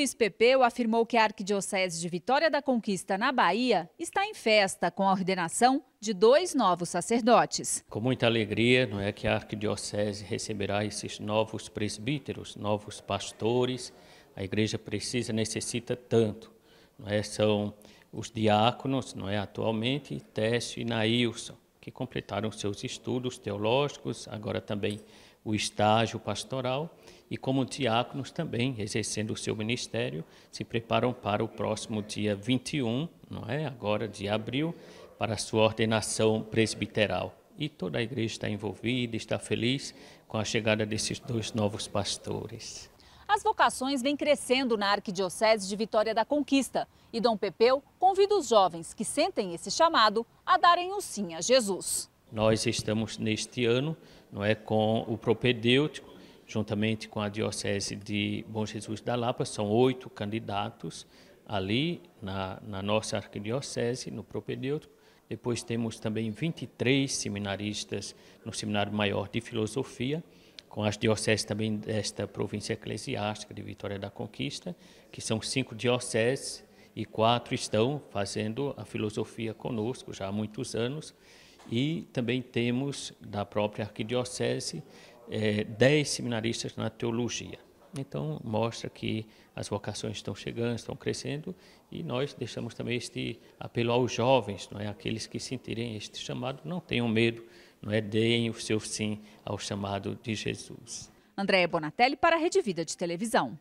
Luiz Pepeu afirmou que a Arquidiocese de Vitória da Conquista, na Bahia, está em festa com a ordenação de dois novos sacerdotes. Com muita alegria, não é que a Arquidiocese receberá esses novos presbíteros, novos pastores. A igreja precisa, necessita tanto. Não é? São os diáconos, não é atualmente, Técio e Nailson que completaram seus estudos teológicos, agora também o estágio pastoral e como diáconos também, exercendo o seu ministério, se preparam para o próximo dia 21, não é? Agora de abril, para a sua ordenação presbiteral. E toda a igreja está envolvida, está feliz com a chegada desses dois novos pastores. As vocações vêm crescendo na Arquidiocese de Vitória da Conquista e Dom Pepeu convida os jovens que sentem esse chamado a darem um sim a Jesus. Nós estamos neste ano, não é, com o propedêutico, juntamente com a Diocese de Bom Jesus da Lapa, são oito candidatos ali na, na nossa arquidiocese, no propedêutico. Depois temos também 23 seminaristas no Seminário Maior de Filosofia com as dioceses também desta província eclesiástica de Vitória da Conquista, que são cinco dioceses e quatro estão fazendo a filosofia conosco já há muitos anos. E também temos, da própria arquidiocese, eh, dez seminaristas na teologia. Então, mostra que as vocações estão chegando, estão crescendo, e nós deixamos também este apelo aos jovens, não é? aqueles que sentirem este chamado, não tenham medo não é? Deem o seu sim ao chamado de Jesus. Andréia Bonatelli para a Rede Vida de Televisão.